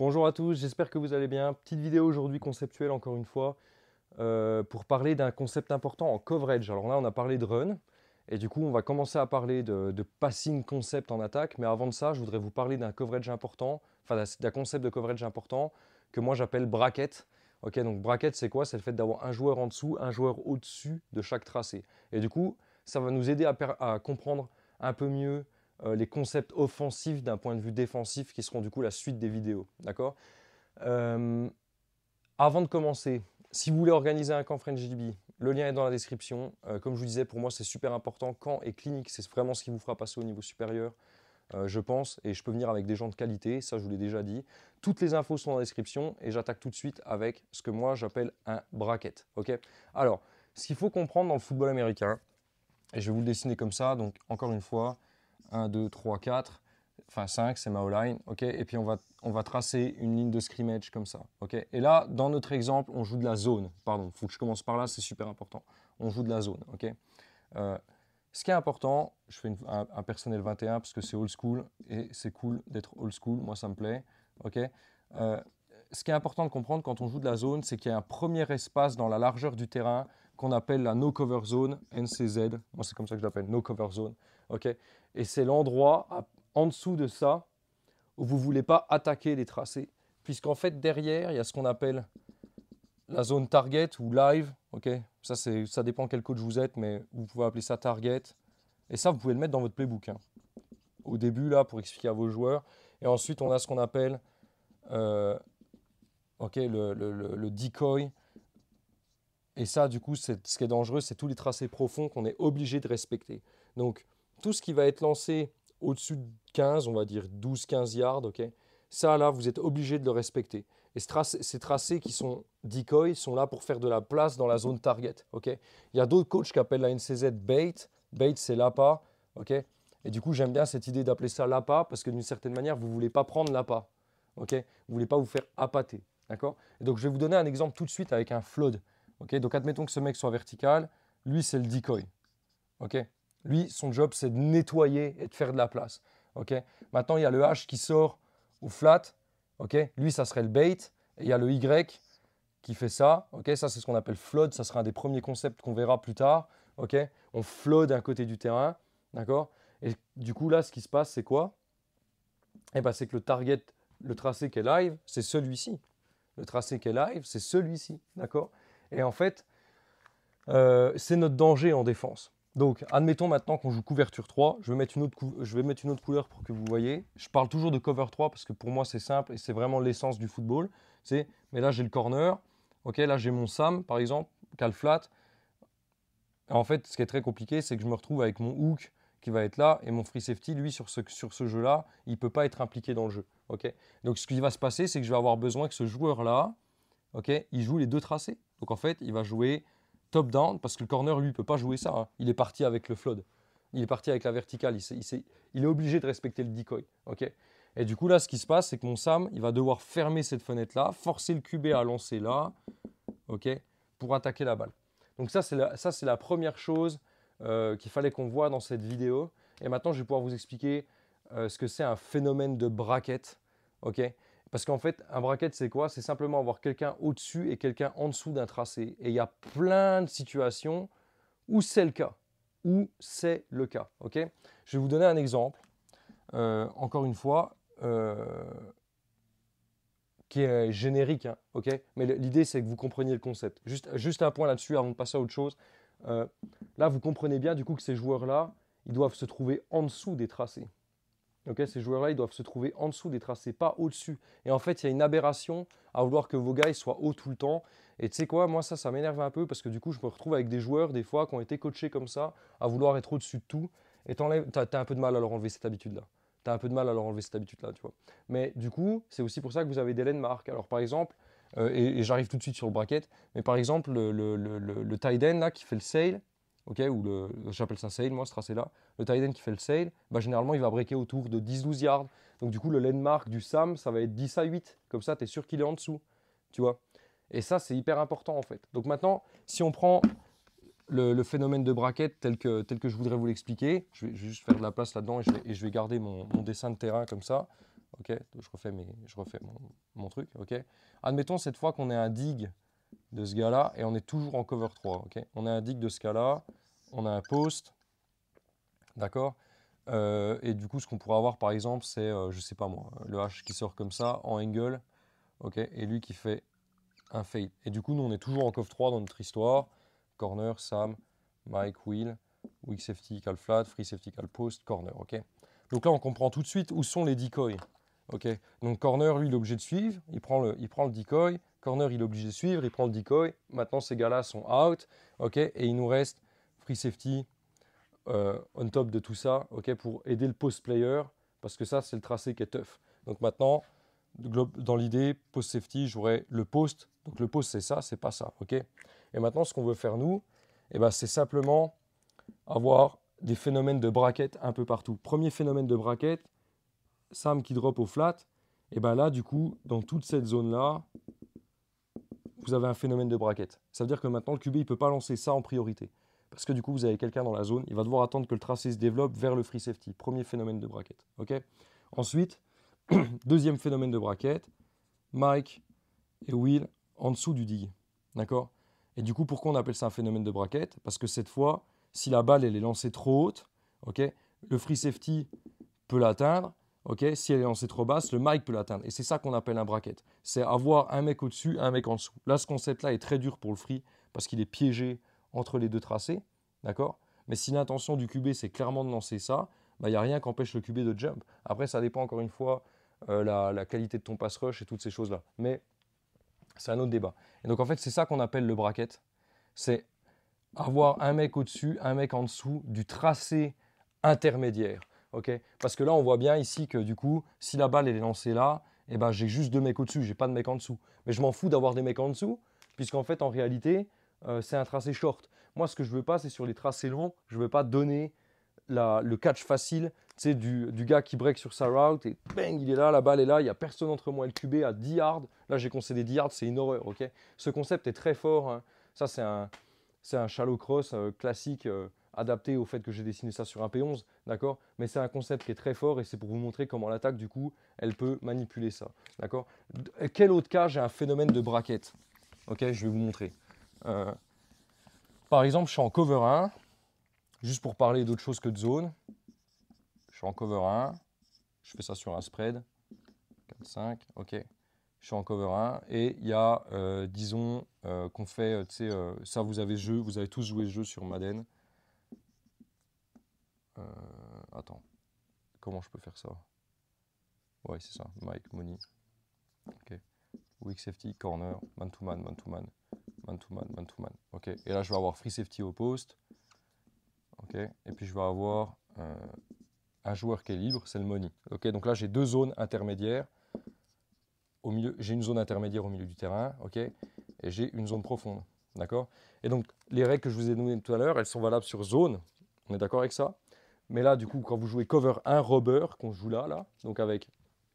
Bonjour à tous, j'espère que vous allez bien. Petite vidéo aujourd'hui conceptuelle encore une fois euh, pour parler d'un concept important en coverage. Alors là on a parlé de run et du coup on va commencer à parler de, passing concept en attaque mais avant de ça je voudrais vous parler d'un coverage important, enfin d'un concept de coverage important que moi j'appelle bracket. Ok donc bracket c'est quoi C'est le fait d'avoir un joueur en dessous, un joueur au-dessus de chaque tracé. Et du coup ça va nous aider à comprendre un peu mieux euh, les concepts offensifs d'un point de vue défensif qui seront du coup la suite des vidéos. D'accord euh, Avant de commencer, si vous voulez organiser un camp French DB, le lien est dans la description. Euh, comme je vous disais, pour moi, c'est super important. Camp et clinique, c'est vraiment ce qui vous fera passer au niveau supérieur. je pense, et je peux venir avec des gens de qualité, ça je vous l'ai déjà dit. Toutes les infos sont dans la description et j'attaque tout de suite avec ce que moi j'appelle un bracket. Ok Alors, ce qu'il faut comprendre dans le football américain, et je vais vous le dessiner comme ça, donc encore une fois, 1, 2, 3, 4, enfin 5, c'est ma O-line, Et puis on va, tracer une ligne de scrimmage comme ça, ok Et là, dans notre exemple, on joue de la zone, pardon, il faut que je commence par là, c'est super important. On joue de la zone, ok euh, ce qui est important, je fais un, personnel 21 parce que c'est old school et c'est cool d'être old school, moi ça me plaît. Euh, ce qui est important de comprendre quand on joue de la zone, c'est qu'il y a un premier espace dans la largeur du terrain qu'on appelle la no cover zone, NCZ. Moi, c'est comme ça que je l'appelle, no cover zone. ok et c'est l'endroit en dessous de ça où vous voulez pas attaquer les tracés, puisqu'en fait, derrière, il y a ce qu'on appelle la zone target ou live. Ok, ça, ça dépend quel coach vous êtes, mais vous pouvez appeler ça target. Et ça, vous pouvez le mettre dans votre playbook. Hein. Au début, là, pour expliquer à vos joueurs. Et ensuite, on a ce qu'on appelle euh, ok, le, decoy et ça, du coup, ce qui est dangereux, c'est tous les tracés profonds qu'on est obligé de respecter. Donc, tout ce qui va être lancé au-dessus de 15, on va dire 12-15 yards, ok ça, là, vous êtes obligé de le respecter. Et ces tracés qui sont decoy sont là pour faire de la place dans la zone target. Il y a d'autres coachs qui appellent la NCZ bait. Bait, c'est l'appât. et du coup, j'aime bien cette idée d'appeler ça l'appât parce que d'une certaine manière, vous ne voulez pas prendre l'appât. ok vous ne voulez pas vous faire appâter. et donc, je vais vous donner un exemple tout de suite avec un flood. Donc admettons que ce mec soit vertical, lui c'est le decoy. ok lui, son job c'est de nettoyer et de faire de la place. ok Maintenant il y a le H qui sort au flat, lui ça serait le bait, et il y a le Y qui fait ça, ça c'est ce qu'on appelle flood, ça sera un des premiers concepts qu'on verra plus tard. ok On flood d'un côté du terrain, d'accord Et du coup là ce qui se passe c'est quoi eh ben, c'est que le target, le tracé qui est live, c'est celui-ci. Le tracé qui est live, c'est celui-ci, d'accord et en fait, euh, c'est notre danger en défense. Donc, admettons maintenant qu'on joue couverture 3. Je vais, mettre une autre je vais mettre une autre couleur pour que vous voyez. Je parle toujours de cover 3 parce que pour moi, c'est simple et c'est vraiment l'essence du football. mais là, j'ai le corner. Ok, là, j'ai mon Sam, par exemple, cal flat. en fait, ce qui est très compliqué, c'est que je me retrouve avec mon hook qui va être là et mon free safety, lui, sur ce, sur ce jeu-là, il ne peut pas être impliqué dans le jeu. Ok, Donc, ce qui va se passer, c'est que je vais avoir besoin que ce joueur-là, ok, il joue les deux tracés. Donc en fait, il va jouer top-down parce que le corner, lui, ne peut pas jouer ça. Hein. Il est parti avec le flood. Il est parti avec la verticale. Il, est obligé de respecter le decoy. et du coup, là, ce qui se passe, c'est que mon Sam, il va devoir fermer cette fenêtre-là, forcer le QB à lancer là, ok, pour attaquer la balle. Donc ça, c'est la, la première chose euh, qu'il fallait qu'on voit dans cette vidéo. Et maintenant, je vais pouvoir vous expliquer euh, ce que c'est un phénomène de braquette, ok parce qu'en fait, un bracket, c'est quoi C'est simplement avoir quelqu'un au-dessus et quelqu'un en dessous d'un tracé. Et il y a plein de situations où c'est le cas. Où c'est le cas. ok Je vais vous donner un exemple. Euh, encore une fois, euh, qui est générique. Hein, ok Mais l'idée, c'est que vous compreniez le concept. Juste, juste un point là-dessus avant de passer à autre chose. Euh, là, vous comprenez bien du coup que ces joueurs-là, ils doivent se trouver en dessous des tracés ces joueurs-là, ils doivent se trouver en dessous des tracés, pas au-dessus. Et en fait, il y a une aberration à vouloir que vos gars soient hauts tout le temps. Et tu sais quoi, moi ça, ça m'énerve un peu parce que du coup, je me retrouve avec des joueurs des fois qui ont été coachés comme ça, à vouloir être au-dessus de tout. Et tu as, un peu de mal à leur enlever cette habitude-là. Tu as un peu de mal à leur enlever cette habitude-là, tu vois. Mais du coup, c'est aussi pour ça que vous avez des landmarks. Alors par exemple, euh, et, j'arrive tout de suite sur le bracket, mais par exemple, le, le, qui fait le sale, ok, ou le, j'appelle ça sail, moi, ce tracé-là, le tight end qui fait le sail, bah, généralement, il va breaker autour de 10-12 yards. Donc, du coup, le landmark du SAM, ça va être 10 à 8. Comme ça, tu es sûr qu'il est en dessous, tu vois. Et ça, c'est hyper important, en fait. Donc, maintenant, si on prend le, phénomène de braquette tel que, je voudrais vous l'expliquer, je vais, juste faire de la place là-dedans et, je vais garder mon, dessin de terrain comme ça. Ok, je refais, je refais mon, truc. Ok, admettons cette fois qu'on est un dig de ce gars-là et on est toujours en cover 3. Ok, on est un dig de ce gars là on a un post, d'accord euh, Et du coup, ce qu'on pourrait avoir, par exemple, c'est, je euh, je sais pas moi, le H qui sort comme ça, en angle, ok Et lui qui fait un fade. Et du coup, nous, on est toujours en coffre 3 dans notre histoire. Corner, Sam, Mike, Will, Weak Safety, Call Flat, Free Safety, Call Post, Corner, ok Donc là, on comprend tout de suite où sont les decoys. Ok, donc corner, lui, il est obligé de suivre, il prend le, il prend le decoy, corner, il est obligé de suivre, il prend le decoy, maintenant ces gars-là sont out, ok, et il nous reste safety euh, on top de tout ça, ok, pour aider le post player, parce que ça c'est le tracé qui est tough. Donc maintenant, dans l'idée post safety, j'aurais le post. Donc le post c'est ça, c'est pas ça, ok. Et maintenant, ce qu'on veut faire nous, eh ben, c'est simplement avoir des phénomènes de braquettes un peu partout. Premier phénomène de braquettes Sam qui drop au flat. Et eh ben là, du coup, dans toute cette zone-là, vous avez un phénomène de braquettes Ça veut dire que maintenant, le QB, il peut pas lancer ça en priorité parce que du coup, vous avez quelqu'un dans la zone, il va devoir attendre que le tracé se développe vers le free safety. Premier phénomène de braquette. Ensuite, deuxième phénomène de braquette, Mike et Will en dessous du dig. D'accord Et du coup, pourquoi on appelle ça un phénomène de braquette Parce que cette fois, si la balle est lancée trop haute, ok le free safety peut l'atteindre. si elle est lancée trop basse, le Mike peut l'atteindre. Et c'est ça qu'on appelle un bracket. C'est avoir un mec au-dessus, un mec en dessous. Là, ce concept-là est très dur pour le free parce qu'il est piégé entre les deux tracés, d'accord Mais si l'intention du QB, c'est clairement de lancer ça, il bah, n'y a rien qui empêche le QB de jump. Après, ça dépend encore une fois euh, la, qualité de ton pass rush et toutes ces choses-là. Mais c'est un autre débat. Et donc, en fait, c'est ça qu'on appelle le bracket. C'est avoir un mec au-dessus, un mec en dessous du tracé intermédiaire. ok Parce que là, on voit bien ici que du coup, si la balle est lancée là, eh ben, j'ai juste deux mecs au-dessus, j'ai pas de mecs en dessous. Mais je m'en fous d'avoir des mecs en dessous, puisqu'en fait, en réalité, euh, c'est un tracé short. Moi, ce que je veux pas, c'est sur les tracés longs, je veux pas donner le catch facile c'est du, du gars qui break sur sa route et bang, il est là, la balle est là, il y a personne entre moi et le QB à 10 yards. Là, j'ai concédé 10 yards, c'est une horreur, ok Ce concept est très fort. Hein. Ça, c'est un, shallow cross euh, classique euh, adapté au fait que j'ai dessiné ça sur un P11, d'accord Mais c'est un concept qui est très fort et c'est pour vous montrer comment l'attaque, du coup, elle peut manipuler ça, d'accord Quel autre cas j'ai un phénomène de braquette Ok, je vais vous montrer. Euh, par exemple, je suis en cover 1, juste pour parler d'autre chose que de zone. Je suis en cover 1, je fais ça sur un spread. 4, 5, ok. Je suis en cover 1 et il y a, euh, disons, euh, qu'on fait, tu sais, ça vous avez jeu, vous avez tous joué ce jeu sur Madden. attends, comment je peux faire ça Ouais, c'est ça, Mike, Money. Ok. Weak safety, corner, man to man, man to man man-to-man, man-to-man. Ok. Et là, je vais avoir free safety au poste. Ok. Et puis, je vais avoir un euh, joueur qui est libre, c'est le money. Ok. Donc là, j'ai deux zones intermédiaires. Au milieu, j'ai une zone intermédiaire au milieu du terrain. Ok. Et j'ai une zone profonde. D'accord. Et donc, les règles que je vous ai données tout à l'heure, elles sont valables sur zone. On est d'accord avec ça Mais là, du coup, quand vous jouez cover 1 robber, qu'on joue là, là, donc avec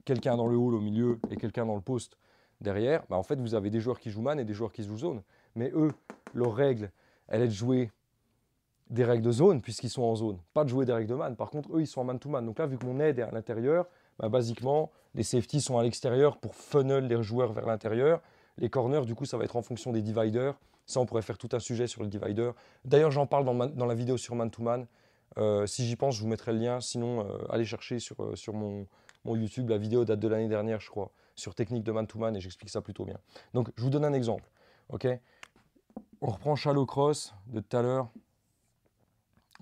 quelqu'un dans le hall au milieu et quelqu'un dans le poste, derrière, bah, en fait, vous avez des joueurs qui jouent man et des joueurs qui jouent zone. Mais eux, leur règle, elle est de jouer des règles de zone puisqu'ils sont en zone, pas de jouer des règles de man. Par contre, eux, ils sont en man-to-man. Donc là, vu que mon aide est à l'intérieur, bah, basiquement, les safeties sont à l'extérieur pour funnel les joueurs vers l'intérieur. Les corners, du coup, ça va être en fonction des dividers. Ça, on pourrait faire tout un sujet sur le divider. D'ailleurs, j'en parle dans, la vidéo sur man-to-man. Euh, si j'y pense, je vous mettrai le lien. Sinon, euh, allez chercher sur, euh, mon, YouTube. La vidéo date de l'année dernière, je crois sur technique de man-to-man et j'explique ça plutôt bien. Donc, je vous donne un exemple. ok on reprend Shallow Cross de tout à l'heure.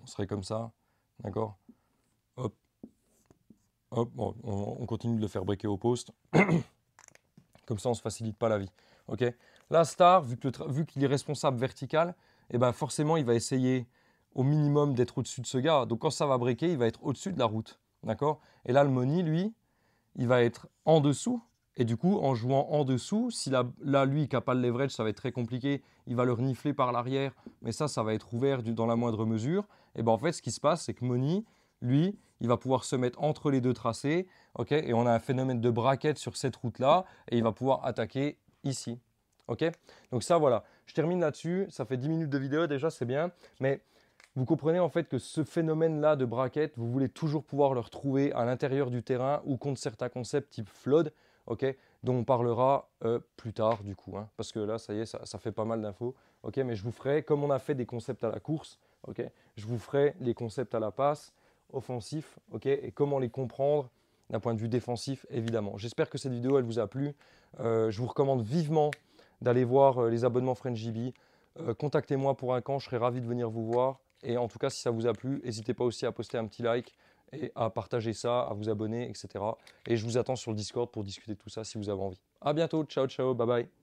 On serait comme ça. D'accord Hop. Hop. on, continue de le faire briquer au poste. comme ça, on ne se facilite pas la vie. Ok Là, star, vu qu'il est responsable vertical, eh ben forcément, il va essayer au minimum d'être au-dessus de ce gars. Donc quand ça va briquer, il va être au-dessus de la route. D'accord Et là, money, lui, il va être en dessous et du coup, en jouant en dessous, si là, lui, qui n'a pas le leverage, ça va être très compliqué, il va le renifler par l'arrière, mais ça, ça va être ouvert dans la moindre mesure. Et bien en fait, ce qui se passe, c'est que Moni, lui, il va pouvoir se mettre entre les deux tracés, ok Et on a un phénomène de braquette sur cette route-là, et il va pouvoir attaquer ici, ok Donc ça, voilà. Je termine là-dessus, ça fait 10 minutes de vidéo déjà, c'est bien, mais... Vous comprenez en fait que ce phénomène-là de braquette, vous voulez toujours pouvoir le retrouver à l'intérieur du terrain ou contre certains concepts type flood, ok dont on parlera euh, plus tard du coup, hein. parce que là, ça y est, ça, fait pas mal d'infos, ok mais je vous ferai, comme on a fait des concepts à la course, ok je vous ferai les concepts à la passe, offensif, ok et comment les comprendre d'un point de vue défensif, évidemment. J'espère que cette vidéo, elle vous a plu. Euh, je vous recommande vivement d'aller voir euh, les abonnements FrenchGB. Euh, Contactez-moi pour un camp, je serai ravi de venir vous voir. Et en tout cas, si ça vous a plu, n'hésitez pas aussi à poster un petit like et à partager ça, à vous abonner, etc. Et je vous attends sur le Discord pour discuter de tout ça si vous avez envie. À bientôt, ciao ciao, bye bye.